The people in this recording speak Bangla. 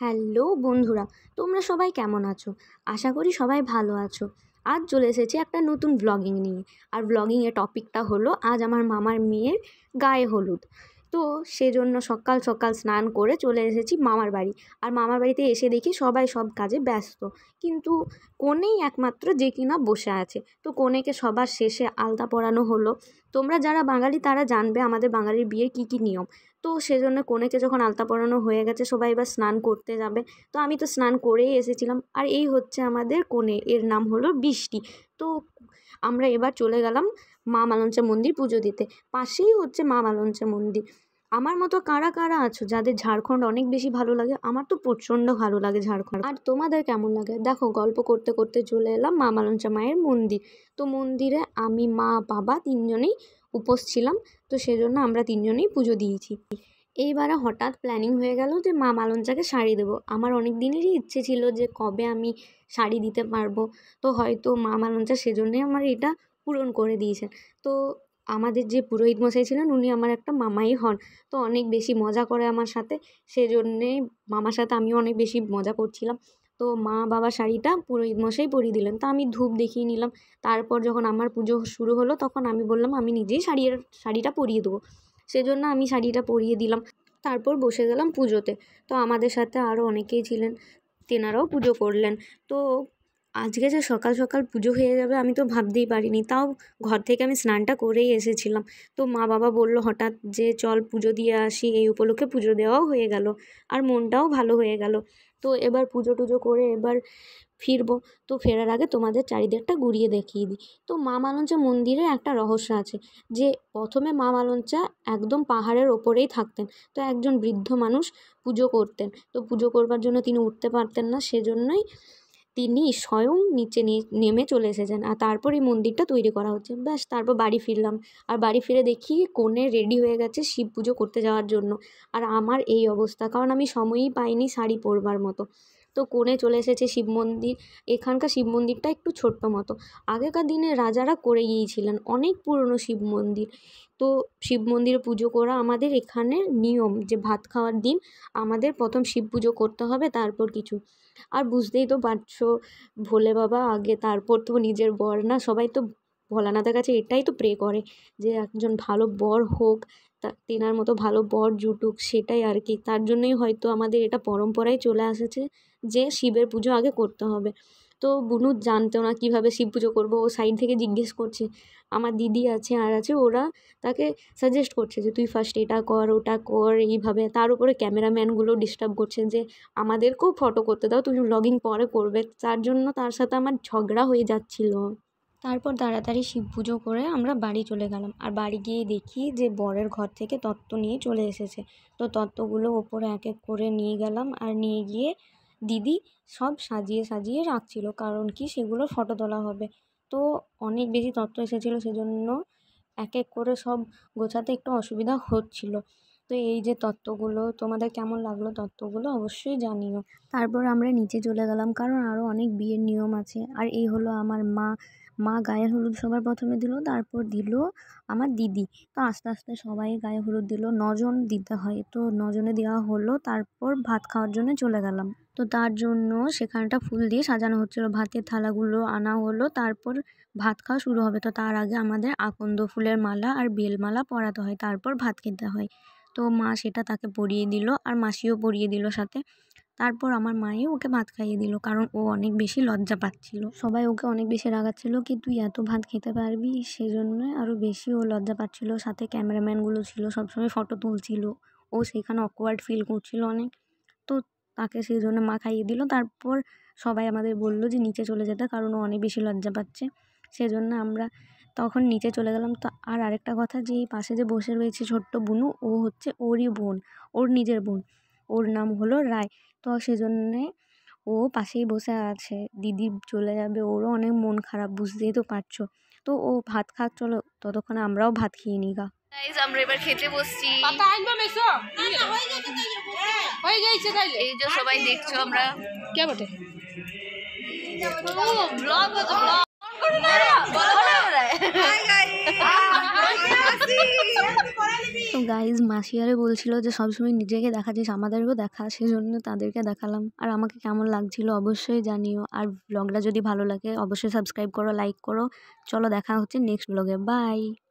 হ্যালো বন্ধুরা তোমরা সবাই কেমন আছো আশা করি সবাই ভালো আছো আজ চলে এসেছি একটা নতুন ব্লগিং নিয়ে আর ব্লগিংয়ের টপিকটা হলো আজ আমার মামার মেয়ের গায়ে হলুদ তো সেজন্য সকাল সকাল স্নান করে চলে এসেছি মামার বাড়ি আর মামার বাড়িতে এসে দেখি সবাই সব কাজে ব্যস্ত কিন্তু কোনেই একমাত্র যে কিনা বসে আছে তো কোনেকে সবার শেষে আলতা পরানো হলো তোমরা যারা বাঙালি তারা জানবে আমাদের বাঙালির বিয়ের কী কী নিয়ম তো সেজন্য কোনেকে যখন আলতা পরানো হয়ে গেছে সবাই এবার স্নান করতে যাবে তো আমি তো স্নান করেই এসেছিলাম আর এই হচ্ছে আমাদের কোনে এর নাম হলো বৃষ্টি তো আমরা এবার চলে গেলাম মা মালঞ্চা মন্দির পুজো দিতে পাশেই হচ্ছে মা মালঞ্চা মন্দির আমার মতো কারা কারা আছো যাদের ঝাড়খণ্ড অনেক বেশি ভালো লাগে আমার তো প্রচণ্ড ভালো লাগে ঝাড়খণ্ড আর তোমাদের কেমন লাগে দেখো গল্প করতে করতে চলে এলাম মা মালঞ্চা মায়ের মন্দির তো মন্দিরে আমি মা বাবা তিনজনেই উপোস ছিলাম তো সেজন্য আমরা তিনজনেই পুজো দিয়েছি এইবারে হঠাৎ প্ল্যানিং হয়ে গেল যে মা মালঞ্চাকে শাড়ি দেবো আমার অনেক দিনেরই ইচ্ছে ছিল যে কবে আমি শাড়ি দিতে পারবো তো হয়তো মা মালঞ্চা সেজন্যই আমার এটা পূরণ করে দিয়েছেন তো আমাদের যে পুরোহিত মশাই ছিলেন উনি আমার একটা মামাই হন তো অনেক বেশি মজা করে আমার সাথে সেজন্যে মামার সাথে আমিও অনেক বেশি মজা করছিলাম তো মা বাবা শাড়িটা পুরোহিত মশাই পরিয়ে দিলেন তো আমি ধূপ দেখিয়ে নিলাম তারপর যখন আমার পুজো শুরু হলো তখন আমি বললাম আমি নিজেই শাড়ি শাড়িটা পরিয়ে দেবো সেজন্য আমি শাড়িটা পরিয়ে দিলাম তারপর বসে গেলাম পুজোতে তো আমাদের সাথে আরও অনেকেই ছিলেন তেনারাও পুজো করলেন তো আজকে যে সকাল সকাল পুজো হয়ে যাবে আমি তো ভাবতেই পারিনি তাও ঘর থেকে আমি স্নানটা করেই এসেছিলাম তো মা বাবা বলল হঠাৎ যে চল পুজো দিয়ে আসি এই উপলক্ষে পুজো দেওয়াও হয়ে গেল আর মনটাও ভালো হয়ে গেল তো এবার পুজো টুজো করে এবার ফিরবো তো ফেরার আগে তোমাদের চারিদিকটা ঘুরিয়ে দেখিয়ে দিই তো মা মালঞ্চা মন্দিরে একটা রহস্য আছে যে প্রথমে মা মালঞ্চা একদম পাহাড়ের ওপরেই থাকতেন তো একজন বৃদ্ধ মানুষ পুজো করতেন তো পুজো করবার জন্য তিনি উঠতে পারতেন না সেজন্যই তিনি স্বয়ং নিচে নেমে চলে এসেছেন আর তারপর এই মন্দিরটা তৈরি করা হচ্ছে ব্যাস তারপর বাড়ি ফিরলাম আর বাড়ি ফিরে দেখি কনে রেডি হয়ে গেছে শিব পুজো করতে যাওয়ার জন্য আর আমার এই অবস্থা কারণ আমি সময়ই পাইনি শাড়ি পরবার মতো তো কোণে চলে এসেছে শিব মন্দির এখানকার শিব মন্দিরটা একটু ছোট্ট মতো আগেকার দিনে রাজারা করে গিয়েছিলেন অনেক পুরনো শিব মন্দির তো শিব মন্দিরে পুজো করা আমাদের এখানের নিয়ম যে ভাত খাওয়ার দিন আমাদের প্রথম শিব পুজো করতে হবে তারপর কিছু আর বুঝতেই তো পারছো ভোলে বাবা আগে তারপর তো নিজের বর না সবাই তো ভোলানাথের কাছে এটাই তো প্রে করে যে একজন ভালো বর হোক তা তেনার মতো ভালো বর জুটুক সেটাই আর কি তার জন্যই হয়তো আমাদের এটা পরম্পরায় চলে আসেছে যে শিবের পুজো আগে করতে হবে তো বুনু জানতো না কিভাবে শিব পুজো করবো ও সাইড থেকে জিজ্ঞেস করছে আমার দিদি আছে আর আছে ওরা তাকে সাজেস্ট করছে যে তুই ফার্স্ট এটা কর ওটা কর এইভাবে তার উপরে ক্যামেরাম্যানগুলো ডিস্টার্ব করছে যে আমাদেরকেও ফটো করতে দাও তুমি ব্লগিং পরে করবে তার জন্য তার সাথে আমার ঝগড়া হয়ে যাচ্ছিলো তারপর তাড়াতাড়ি শিব পুজো করে আমরা বাড়ি চলে গেলাম আর বাড়ি গিয়ে দেখি যে বরের ঘর থেকে তত্ত্ব নিয়ে চলে এসেছে তো তত্ত্বগুলো ওপরে এক এক করে নিয়ে গেলাম আর নিয়ে গিয়ে দিদি সব সাজিয়ে সাজিয়ে রাখছিল কারণ কি সেগুলো ফটো তোলা হবে তো অনেক বেশি তত্ত্ব এসেছিলো সেজন্য এক এক করে সব গোছাতে একটু অসুবিধা হচ্ছিল তো এই যে তত্ত্বগুলো তোমাদের কেমন লাগলো তত্ত্বগুলো অবশ্যই জানিও তারপর আমরা নিচে চলে গেলাম কারণ আরও অনেক বিয়ের নিয়ম আছে আর এই হলো আমার মা মা গায়ে হলুদ সবার প্রথমে দিল তারপর দিল আমার দিদি তো আস্তে আস্তে সবাই গায়ে হলুদ দিল নজন দিতে হয় তো নজনে দেওয়া হলো তারপর ভাত খাওয়ার জন্য চলে গেলাম তো তার জন্য সেখানটা ফুল দিয়ে সাজানো হচ্ছিল ভাতের থালাগুলো আনা হলো তারপর ভাত খাওয়া শুরু হবে তো তার আগে আমাদের আকন্দ ফুলের মালা আর বেলমালা পরাতে হয় তারপর ভাত খেতে হয় তো মা সেটা তাকে পরিয়ে দিল আর মাসিও পরিয়ে দিল সাথে তারপর আমার মায়ে ওকে ভাত খাইয়ে দিল কারণ ও অনেক বেশি লজ্জা পাচ্ছিল সবাই ওকে অনেক বেশি রাগাচ্ছিল কি তুই এত ভাত খেতে পারবি সেজন্য আরও বেশি ও লজ্জা পাচ্ছিল সাথে ক্যামেরাম্যানগুলো ছিল সবসময় ফটো তুলছিল ও সেখানে অকওয়ার্ড ফিল করছিল অনেক তো তাকে সেই জন্য মা খাইয়ে দিল তারপর সবাই আমাদের বলল যে নিচে চলে যেতে কারণ ও অনেক বেশি লজ্জা পাচ্ছে সেজন্য আমরা তখন নিচে চলে গেলাম তো আর আরেকটা কথা যে এই পাশে যে বসে রয়েছে ছোট্ট বুনু ও হচ্ছে ওরই বোন ওর নিজের বোন ওর নাম হলো রায় তো সেজন্যে ও পাশেই বসে আছে দিদি চলে যাবে ওরও অনেক মন খারাপ বুঝতেই তো পারছো তো ও ভাত খাক চলো ততক্ষণে আমরাও ভাত খেয়ে নিই গা আমরা এবার খেতে বসছি হ্যাঁ, এই যে সবাই দেখছো আমরা গাইজ মাসিয়ারে বলছিল যে সবসময় নিজেকে দেখাচ্ছিস আমাদেরকেও দেখা সেজন্য তাদেরকে দেখালাম আর আমাকে কেমন লাগছিল অবশ্যই জানিও আর ব্লগটা যদি ভালো লাগে অবশ্যই সাবস্ক্রাইব করো লাইক করো চলো দেখা হচ্ছে নেক্সট ব্লগে বাই